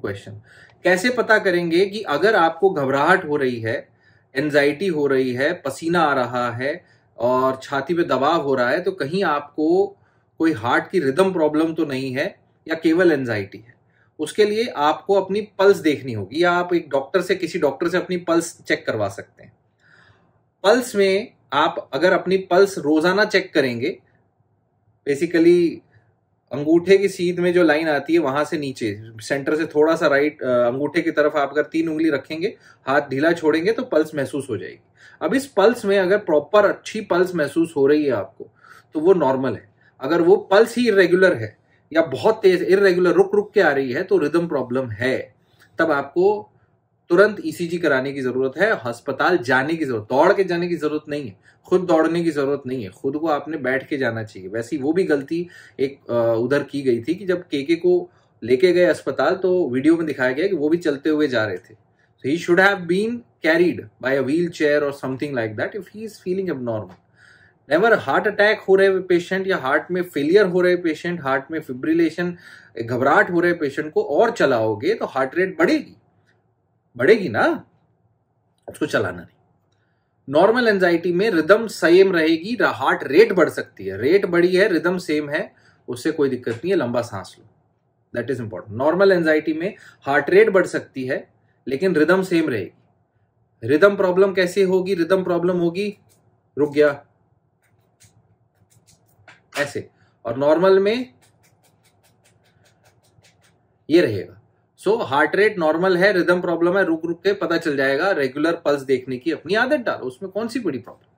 question कैसे पता करेंगे कि अगर आपको घबराहट हो रही है एनजाइटी हो रही है पसीना आ रहा है और छाती पे दबाव हो रहा है तो कहीं आपको कोई हार्ट की रिदम प्रॉब्लम तो नहीं है या केवल एनजाइटी है उसके लिए आपको अपनी पल्स देखनी होगी या आप एक डॉक्टर से किसी डॉक्टर से अपनी पल्स चेक करवा सकते हैं पल्स में आप अगर अपनी पल्स रोजाना चेक करेंगे बेसिकली अंगूठे की सीध में जो लाइन आती है वहां से नीचे सेंटर से थोड़ा सा राइट अंगूठे की तरफ आप अगर तीन उंगली रखेंगे हाथ ढीला छोड़ेंगे तो पल्स महसूस हो जाएगी अब इस पल्स में अगर प्रॉपर अच्छी पल्स महसूस हो रही है आपको तो वो नॉर्मल है अगर वो पल्स ही इरेगुलर है या बहुत तेज इरेगुलर रुक रुक के आ रही है तो रिदम प्रॉब्लम है तब आपको तुरंत ईसीजी e कराने की जरूरत है अस्पताल जाने की जरूरत दौड़ के जाने की जरूरत नहीं है खुद दौड़ने की जरूरत नहीं है खुद को आपने बैठ के जाना चाहिए वैसी वो भी गलती एक उधर की गई थी कि जब केके को लेके गए अस्पताल तो वीडियो में दिखाया गया कि वो भी चलते हुए जा रहे थे so he should have been carried by a wheel chair or something like that if he is feeling abnormal never heart attack हो रहे पेशेंट या हार्ट में फेलियर हो रहे पेशेंट हार्ट में फिब्रिलेशन घबराहट हो रहे पेशेंट को और चलाओगे तो हार्ट रेट बढ़ेगी बढ़ेगी ना उसको चलाना नहीं नॉर्मल एंजाइटी में रिदम सेम रहेगी हार्ट रेट बढ़ सकती है रेट बढ़ी है रिदम सेम है उससे कोई दिक्कत नहीं है लंबा सांस लो that is important normal anxiety में हार्ट रेट बढ़ सकती है लेकिन रिदम सेम रहेगी रिदम प्रॉब्लम कैसे होगी रिदम प्रॉब्लम होगी रुक गया ऐसे और नॉर्मल में ये रहेगा सो हार्ट रेट नॉर्मल है रिदम प्रॉब्लम है रुक रुक के पता चल जाएगा रेगुलर पल्स देखने की अपनी आदत डालो उसमें कौन सी बड़ी प्रॉब्लम